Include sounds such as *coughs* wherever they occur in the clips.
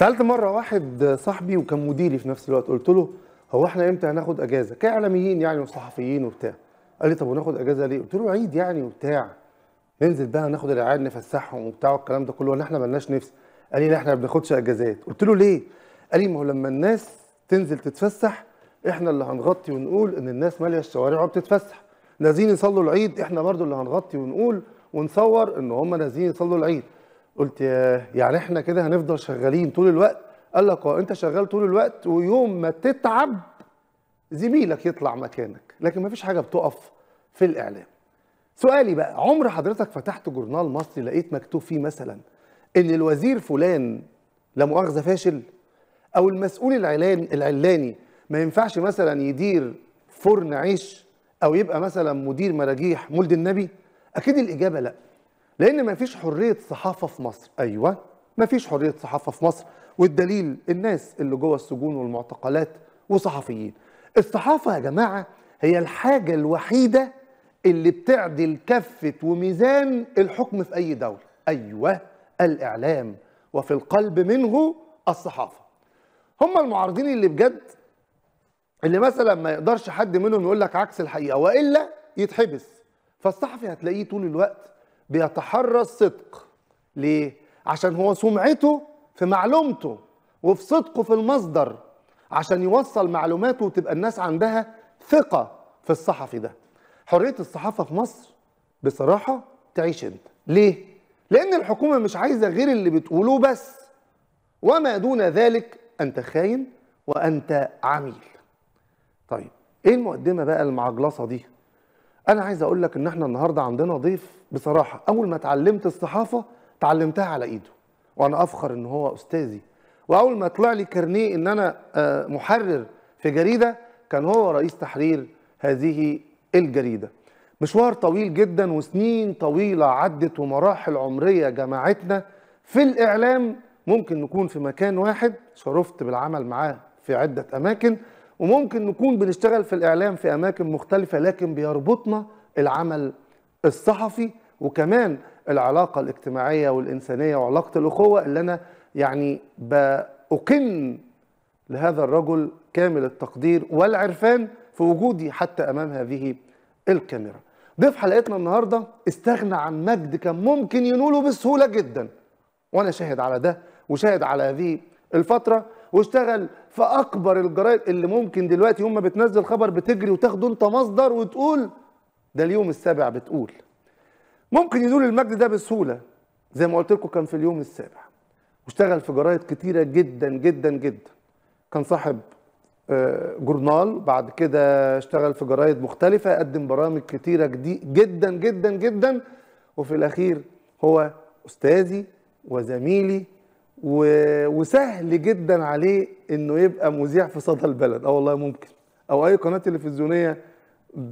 سالت مره واحد صاحبي وكان مديري في نفس الوقت قلت له هو احنا امتى هناخد اجازه كاعلاميين يعني وصحفيين وبتاع قال لي طب وناخد اجازه ليه قلت له عيد يعني وبتاع ننزل بقى ناخد العيال نفسحهم وبتاع والكلام ده كله ولا احنا ملناش نفس قال لي لا احنا ما بناخدش اجازات قلت له ليه قال لي ما هو لما الناس تنزل تتفسح احنا اللي هنغطي ونقول ان الناس ماليه الشوارع وبتتفسح نازلين يصلوا العيد احنا برضو اللي هنغطي ونقول ونصور ان هم نازلين يصلوا العيد قلت يعني احنا كده هنفضل شغالين طول الوقت قال لك اه انت شغال طول الوقت ويوم ما تتعب زميلك يطلع مكانك لكن ما فيش حاجه بتقف في الاعلام سؤالي بقى عمر حضرتك فتحت جورنال مصري لقيت مكتوب فيه مثلا ان الوزير فلان لا مؤاخذه فاشل او المسؤول العلان العلاني ما ينفعش مثلا يدير فرن عيش او يبقى مثلا مدير مراجيح مولد النبي اكيد الاجابه لا لان مفيش حريه صحافه في مصر ايوه مفيش حريه صحافه في مصر والدليل الناس اللي جوه السجون والمعتقلات وصحفيين الصحافه يا جماعه هي الحاجه الوحيده اللي بتعدل كفه وميزان الحكم في اي دوله ايوه الاعلام وفي القلب منه الصحافه هم المعارضين اللي بجد اللي مثلا ما يقدرش حد منهم يقول لك عكس الحقيقه والا يتحبس فالصحفي هتلاقيه طول الوقت بيتحرى الصدق ليه؟ عشان هو سمعته في معلومته وفي صدقه في المصدر عشان يوصل معلوماته وتبقى الناس عندها ثقة في الصحفي ده حرية الصحافة في مصر بصراحة تعيش انت ليه؟ لأن الحكومة مش عايزة غير اللي بتقوله بس وما دون ذلك أنت خاين وأنت عميل طيب ايه المقدمة بقى المعجلصة دي انا عايز اقول لك ان احنا النهارده عندنا ضيف بصراحه اول ما اتعلمت الصحافه اتعلمتها على ايده وانا افخر ان هو استاذي واول ما طلع لي كارنيه ان انا آه، محرر في جريده كان هو رئيس تحرير هذه الجريده مشوار طويل جدا وسنين طويله عدت ومراحل عمريه جمعتنا في الاعلام ممكن نكون في مكان واحد شرفت بالعمل معاه في عده اماكن وممكن نكون بنشتغل في الإعلام في أماكن مختلفة لكن بيربطنا العمل الصحفي وكمان العلاقة الاجتماعية والإنسانية وعلاقة الأخوة اللي أنا يعني بأكن لهذا الرجل كامل التقدير والعرفان في وجودي حتى أمام هذه الكاميرا ضيف حلقتنا النهاردة استغنى عن مجد كان ممكن ينوله بسهولة جدا وأنا شاهد على ده وشاهد على هذه الفترة واشتغل في اكبر الجرايد اللي ممكن دلوقتي هم بتنزل خبر بتجري وتاخده انت مصدر وتقول ده اليوم السابع بتقول ممكن ينول المجد ده بسهوله زي ما قلت لكم كان في اليوم السابع واشتغل في جرايد كتيره جدا جدا جدا كان صاحب آه، جورنال بعد كده اشتغل في جرايد مختلفة قدم برامج كتيرة جدا جدا جدا وفي الأخير هو أستاذي وزميلي وسهل جدا عليه انه يبقى مذيع في صدى البلد اه والله ممكن او اي قناه تلفزيونيه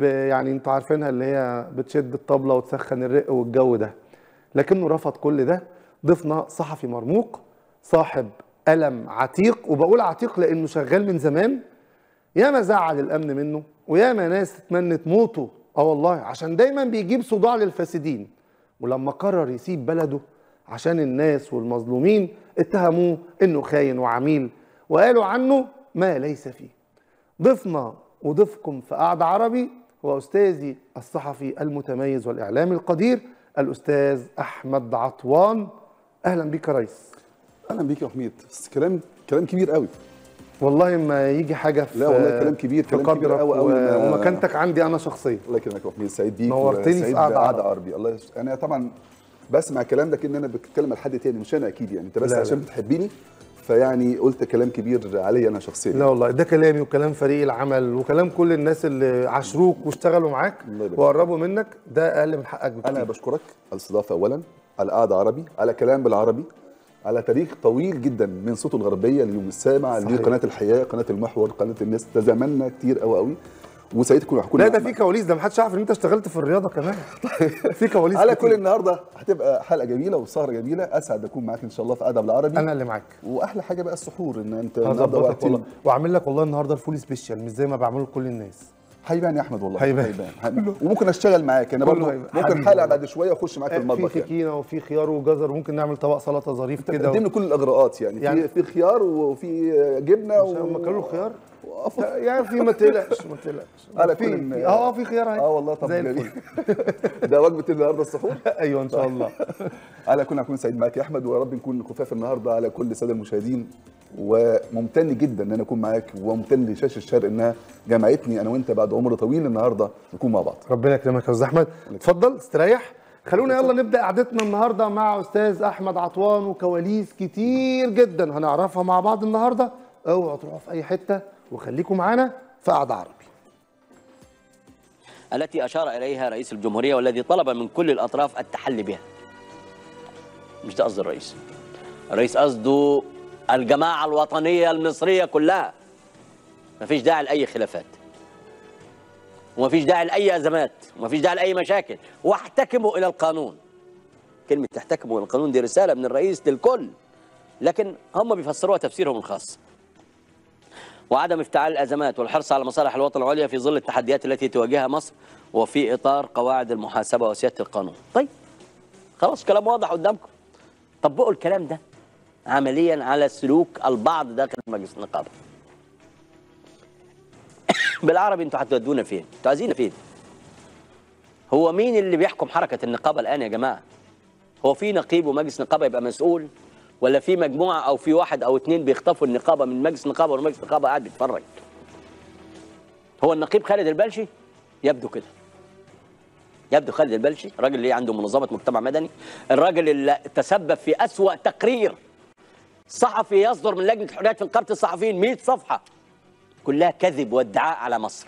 يعني انتوا عارفينها اللي هي بتشد الطبله وتسخن الرق والجو ده لكنه رفض كل ده ضفنا صحفي مرموق صاحب قلم عتيق وبقول عتيق لانه شغال من زمان ياما زعل الامن منه وياما ناس تمنت موته اه والله عشان دايما بيجيب صداع للفاسدين ولما قرر يسيب بلده عشان الناس والمظلومين اتهموه انه خاين وعميل وقالوا عنه ما ليس فيه ضيفنا وضيفكم في قعد عربي هو أستاذي الصحفي المتميز والإعلامي القدير الأستاذ أحمد عطوان أهلا بيك يا ريس أهلا بيك يا حميد بس كلام كلام كبير قوي والله ما يجي حاجه في لا والله كلام كبير كلام كبير قوي قوي ومكانتك عندي انا شخصيا الله يكرمك يا حميد سعيد بيك نورتني في قعد عربي الله يس... انا طبعا بسمع الكلام ده كان انا بتكلم لحد تاني مش انا اكيد يعني انت بس لا عشان لا. بتحبيني فيعني قلت كلام كبير عليا انا شخصيا لا والله ده كلامي وكلام فريق العمل وكلام كل الناس اللي عاشروك واشتغلوا معاك وقربوا منك ده اقل من حقك بكتير انا بشكرك على الاستضافه اولا على قعده عربي على كلام بالعربي على تاريخ طويل جدا من صوته الغربيه ليوم السابع لقناه الحياه قناه المحور قناه الناس تزامنا كتير قوي قوي وسعيد كل لا ده في كواليس ده محدش يعرف ان انت اشتغلت في الرياضه كمان في كواليس على كل النهارده هتبقى حلقه جميله وسهره جميله اسعد اكون معاك ان شاء الله في ادب العربي انا اللي معاك واحلى حاجه بقى السحور ان انت هظبطك والله واعمل لك والله النهارده الفول سبيشال مش زي ما بعمله لكل الناس هيبان يا احمد والله هيبان هيبان وممكن اشتغل معاك انا برضه ممكن حلقه بعد شويه اخش معاك في المطبخ في يعني. فكينه وفي خيار وجزر ممكن نعمل طبق سلطه ظريف كده لي كل الاغراءات يعني, يعني في خيار وفي جبنه ومكرونه هم كانوا خيار يعني في ما تقلقش ما تقلقش على فين في اه, آه، في خيار اهي اه والله طب الفل *laughs* ده وجبه النهارده السحور *laughs* ايوه ان شاء الله على *laughs* كل هكون سعيد معاك يا احمد ويا رب نكون خفاف النهارده على كل الساده المشاهدين وممتن جدا ان انا اكون معاك وممتن لشاشه الشرق انها جمعتني انا وانت بعد عمر طويل النهارده نكون مع بعض ربنا يكرمك يا استاذ احمد اتفضل استريح خلونا يلا نبدا قعدتنا النهارده مع استاذ احمد عطوان وكواليس كتير جدا هنعرفها مع بعض النهارده اوعوا تروحوا في اي حته وخليكم معانا في قعد عربي التي أشار إليها رئيس الجمهورية والذي طلب من كل الأطراف التحلي بها مش ده قصد الرئيس الرئيس قصده الجماعة الوطنية المصرية كلها مفيش داعي لأي خلافات ومفيش داعي لأي أزمات ومفيش داعي لأي مشاكل واحتكموا إلى القانون كلمة تحتكموا إلى القانون دي رسالة من الرئيس للكل لكن هم بيفسروها تفسيرهم الخاص وعدم افتعال الأزمات والحرص على مصالح الوطن العليا في ظل التحديات التي تواجهها مصر وفي إطار قواعد المحاسبة وسيادة القانون طيب خلاص كلام واضح قدامكم طبقوا الكلام ده عمليا على سلوك البعض داخل مجلس النقابة *coughs* بالعربي انتوا هتودونا فين؟ انتوا عايزيننا فين؟ هو مين اللي بيحكم حركة النقابة الآن يا جماعة؟ هو في نقيب ومجلس نقابة يبقى مسؤول؟ ولا في مجموعه او في واحد او اثنين بيخطفوا النقابه من مجلس نقابه ومجلس نقابه قاعد بيتفرج هو النقيب خالد البلشي يبدو كده يبدو خالد البلشي الراجل اللي عنده منظمه مجتمع مدني الراجل اللي تسبب في اسوا تقرير صحفي يصدر من لجنه الحريات في نقابه الصحفيين 100 صفحه كلها كذب وادعاء على مصر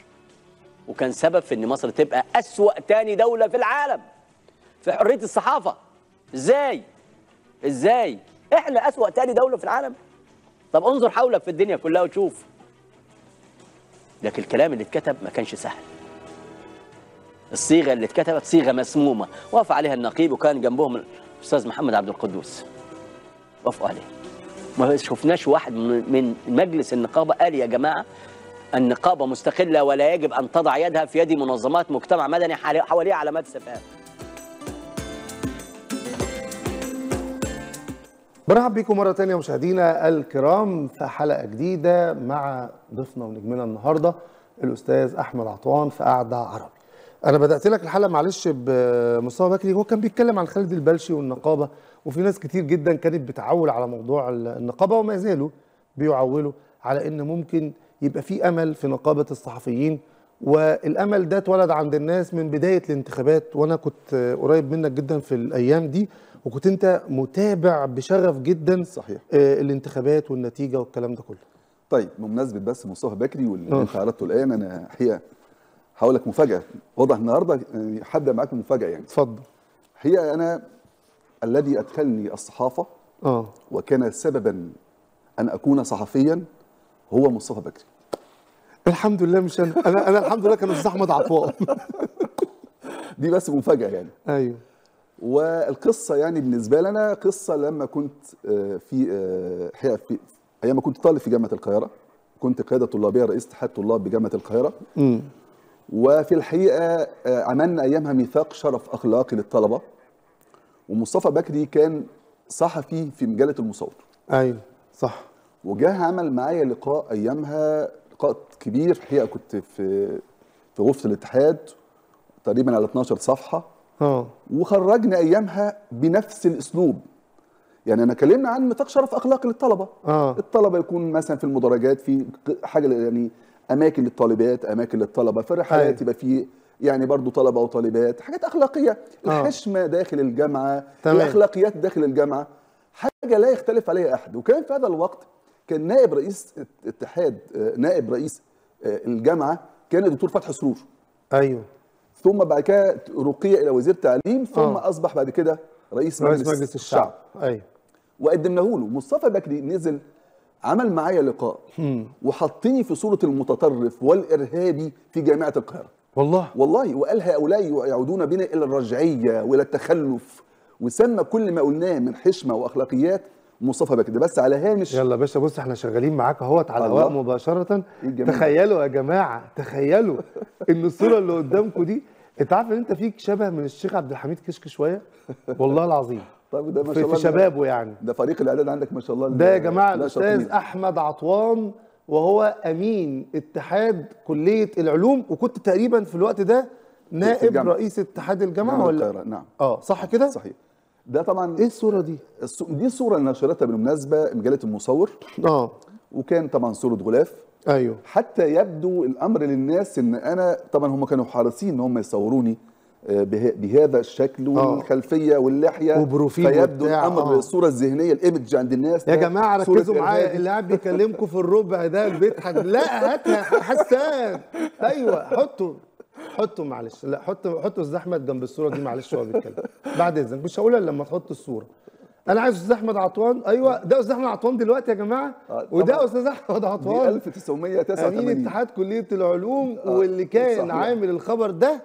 وكان سبب في ان مصر تبقى اسوا تاني دوله في العالم في حريه الصحافه ازاي ازاي احنا اسوأ تاني دوله في العالم طب انظر حولك في الدنيا كلها وتشوف لكن الكلام اللي اتكتب ما كانش سهل الصيغه اللي اتكتبت صيغه مسمومه وقف عليها النقيب وكان جنبهم الاستاذ محمد عبد القدوس وافقوا عليه ما شفناش واحد من مجلس النقابه قال يا جماعه النقابه مستقله ولا يجب ان تضع يدها في يد منظمات مجتمع مدني حواليها علامات استفهام مرحبا بكم مرة تانية مشاهدينا الكرام في حلقة جديدة مع ضيفنا ونجمنا النهاردة الأستاذ أحمد عطوان في قعدة عربي أنا بدأت لك الحلقة معلش بمصطفى بكري هو كان بيتكلم عن خالد البلشي والنقابة وفي ناس كتير جدا كانت بتعول على موضوع النقابة وما زالوا بيعولوا على إن ممكن يبقى في أمل في نقابة الصحفيين والأمل ده اتولد عند الناس من بداية الانتخابات وأنا كنت قريب منك جدا في الأيام دي وكنت انت متابع بشغف جدا صحيح آه الانتخابات والنتيجه والكلام ده كله طيب بمناسبه بس مصطفى بكري واللي آه. انت عرضته الان انا هي هقول لك مفاجاه واضح النهارده يعني حد معاك مفاجاه يعني اتفضل هي انا الذي ادخلني الصحافه اه وكان سببا ان اكون صحفيا هو مصطفى بكري الحمد لله مش انا انا, أنا الحمد لله كان استاذ احمد عطوان *laughs* دي بس مفاجاه يعني ايوه والقصه يعني بالنسبه لنا قصه لما كنت آه، في, آه، في ايام كنت طالب في جامعه القاهره كنت قياده طلابيه رئيس اتحاد طلاب بجامعه القاهره م. وفي الحقيقه آه، عملنا ايامها ميثاق شرف اخلاقي للطلبه ومصطفى بكري كان صحفي في مجله المصور ايوه صح وجاه عمل معايا لقاء ايامها لقاء كبير الحقيقه كنت في في غرفه الاتحاد تقريبا على 12 صفحه اه وخرجنا ايامها بنفس الاسلوب يعني انا كلمنا عن نطاق شرف اخلاقي للطلبه آه. الطلبه يكون مثلا في المدرجات في حاجه يعني اماكن للطالبات اماكن للطلبه في أيوة. الرحلات يبقى في يعني برضو طلبه وطالبات حاجات اخلاقيه الحشمه داخل الجامعه تمام. الاخلاقيات داخل الجامعه حاجه لا يختلف عليها احد وكان في هذا الوقت كان نائب رئيس اتحاد آه، نائب رئيس آه، الجامعه كان الدكتور فتحي سرور ايوه ثم بعد كده رقي الى وزير تعليم ثم آه. اصبح بعد كده رئيس, رئيس مجلس, مجلس الشعب, الشعب. ايوه وقدمناه له مصطفى بكري نزل عمل معايا لقاء وحطني في صوره المتطرف والارهابي في جامعه القاهره والله والله وقال هؤلاء يعودون بنا الى الرجعيه والى التخلف وسمى كل ما قلناه من حشمه واخلاقيات مصطفى بكر بس على هامش يلا يا باشا بص احنا شغالين معاك اهوت على الهواء مباشره إيه تخيلوا يا جماعه تخيلوا ان الصوره اللي قدامكم دي انت عارف ان انت فيك شبه من الشيخ عبد الحميد كشك شويه والله العظيم طيب ده ما شاء الله في شبابه يعني ده فريق الاعداد عندك ما شاء الله ده يا جماعه الاستاذ احمد عطوان وهو امين اتحاد كليه العلوم وكنت تقريبا في الوقت ده نائب رئيس اتحاد الجامعه ولا نعم اه صح كده صحيح ده طبعا ايه الصوره دي دي الصوره اللي نشرتها بالمناسبه مجله المصور اه وكان طبعا صوره غلاف ايوه حتى يبدو الامر للناس ان انا طبعا هم كانوا حريصين ان هم يصوروني آه، بهذا الشكل آه. والخلفيه واللحيه وبروفيل فيبدو الامر آه. الصوره الذهنيه الايمج عند الناس يا جماعه ركزوا معايا اللي قاعد بيكلمكم في الربع ده بيضحك لا هاتها حسان ايوه حطه حطوا معلش لا حط حطوا استاذ احمد جنب الصوره دي معلش هو بيتكلم بعد اذنك مش هقولها لما تحط الصوره انا عايز استاذ احمد عطوان ايوه ده استاذ احمد عطوان دلوقتي يا جماعه آه، وده استاذ احمد عطوان 1989 امين اتحاد كليه العلوم آه، واللي كان عامل الخبر ده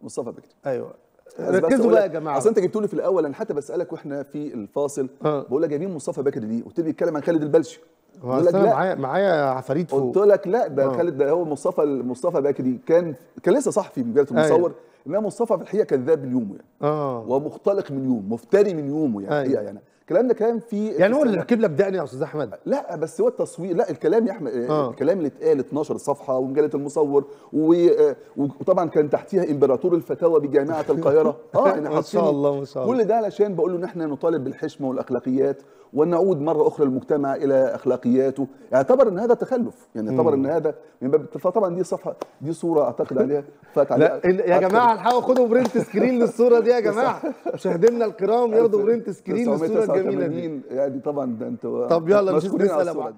مصطفى بكري ايوه ركزوا بقى يا جماعه اصل انت جبتولي في الاول انا حتى بسالك واحنا في الفاصل أه. بقول لك جايبين مصطفى بكري ليه؟ قلت لي بيتكلم عن خالد البلشي بقول لك لا معايا معايا عفاريت فوق قلت لك لا ده آه. خالد ده هو مصطفى مصطفى باكدي كان كان لسه صحفي بجلاله أيوه. المصور انما مصطفى في الحقيقه كذاب من يومه يعني اه ومختلق من يومه مفتري من يومه يعني الحقيقه أيوه. أيه. يعني الكلام ده كلام فيه يعني هو اللي ركب لك دقني يا استاذ احمد لا بس هو التصوير لا الكلام يا احمد آه. الكلام اللي اتقال 12 صفحه ومجله المصور آه، وطبعا كان تحتيها امبراطور الفتاوى بجامعه القاهره *laughs* اه ما شاء الله ما شاء الله كل ده علشان بقول له ان احنا نطالب بالحشمه والاخلاقيات ونعود مره اخرى المجتمع الى اخلاقياته يعتبر ان هذا تخلف يعني يعتبر ان هذا من باب فطبعا دي صفحه دي صوره اعتقد *laughs* عليها فات عليها لا يا جماعه الحقوا خدوا برنت سكرين للصوره دي يا *laughs* جماعه مشاهدينا الكرام ياخدوا برنت سكرين للصوره الجميله دي يعني طبعا ده انتوا طب يلا نشوف نسال